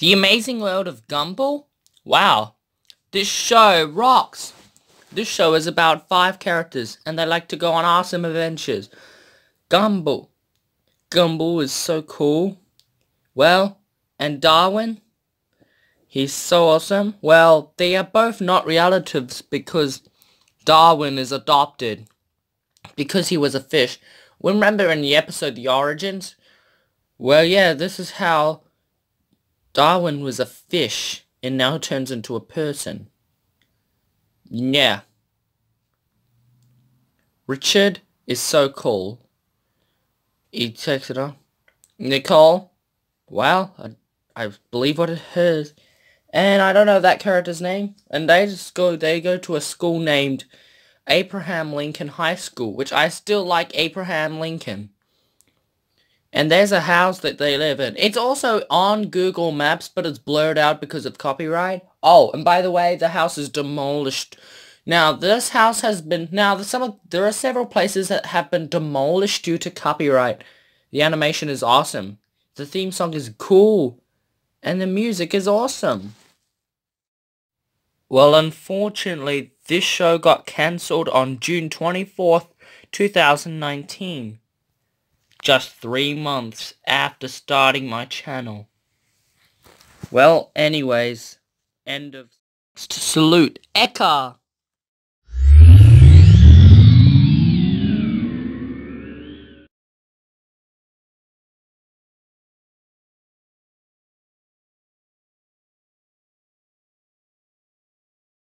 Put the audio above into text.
The Amazing World of Gumball? Wow, this show rocks! This show is about five characters and they like to go on awesome adventures. Gumball. Gumball is so cool. Well, and Darwin? He's so awesome. Well, they are both not relatives because Darwin is adopted. Because he was a fish. Remember in the episode The Origins? Well, yeah, this is how Darwin was a fish and now turns into a person. Yeah. Richard is so cool. He takes it on. Nicole? Well, I, I believe what it is. And I don't know that character's name. And they just go, they go to a school named Abraham Lincoln High School, which I still like Abraham Lincoln. And there's a house that they live in. It's also on Google Maps, but it's blurred out because of copyright. Oh, and by the way, the house is demolished. Now, this house has been... Now, some there are several places that have been demolished due to copyright. The animation is awesome. The theme song is cool. And the music is awesome. Well, unfortunately, this show got cancelled on June 24th, 2019 just three months after starting my channel. Well, anyways, end of... Salute, Eka!